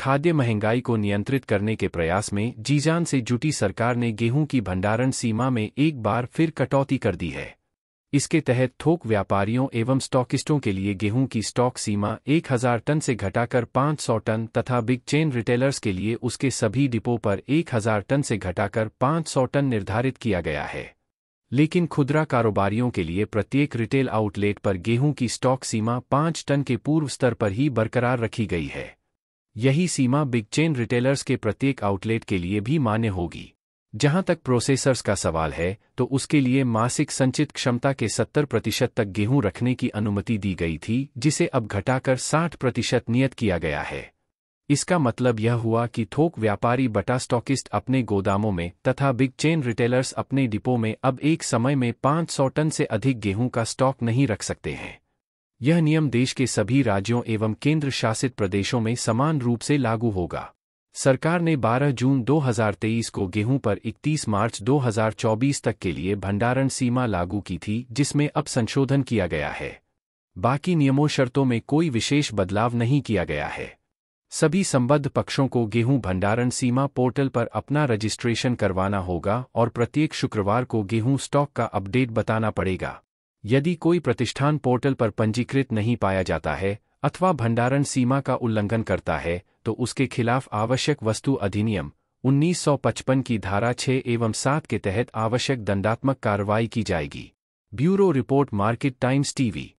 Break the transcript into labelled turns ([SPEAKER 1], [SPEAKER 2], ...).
[SPEAKER 1] खाद्य महंगाई को नियंत्रित करने के प्रयास में जीजान से जुटी सरकार ने गेहूं की भंडारण सीमा में एक बार फिर कटौती कर दी है इसके तहत थोक व्यापारियों एवं स्टॉकिस्टों के लिए गेहूं की स्टॉक सीमा 1000 टन से घटाकर 500 टन तथा बिग चेन रिटेलर्स के लिए उसके सभी डिपो पर 1000 टन से घटाकर 500 टन निर्धारित किया गया है लेकिन खुदरा कारोबारियों के लिए प्रत्येक रिटेल आउटलेट पर गेहूं की स्टॉक सीमा 5 टन के पूर्व स्तर पर ही बरकरार रखी गई है यही सीमा बिग चेन रिटेलर्स के प्रत्येक आउटलेट के लिए भी मान्य होगी जहां तक प्रोसेसर्स का सवाल है तो उसके लिए मासिक संचित क्षमता के 70 प्रतिशत तक गेहूं रखने की अनुमति दी गई थी जिसे अब घटाकर 60 प्रतिशत नियत किया गया है इसका मतलब यह हुआ कि थोक व्यापारी बटा स्टॉकिस्ट अपने गोदामों में तथा बिग चेन रिटेलर्स अपने डिपो में अब एक समय में 500 टन से अधिक गेहूं का स्टॉक नहीं रख सकते हैं यह नियम देश के सभी राज्यों एवं केंद्र शासित प्रदेशों में समान रूप से लागू होगा सरकार ने 12 जून 2023 को गेहूं पर 31 मार्च 2024 तक के लिए भंडारण सीमा लागू की थी जिसमें अब संशोधन किया गया है बाकी नियमों शर्तों में कोई विशेष बदलाव नहीं किया गया है सभी संबद्ध पक्षों को गेहूं भंडारण सीमा पोर्टल पर अपना रजिस्ट्रेशन करवाना होगा और प्रत्येक शुक्रवार को गेहूं स्टॉक का अपडेट बताना पड़ेगा यदि कोई प्रतिष्ठान पोर्टल पर पंजीकृत नहीं पाया जाता है अथवा भंडारण सीमा का उल्लंघन करता है तो उसके खिलाफ आवश्यक वस्तु अधिनियम 1955 की धारा 6 एवं 7 के तहत आवश्यक दंडात्मक कार्रवाई की जाएगी bureau report Market Times TV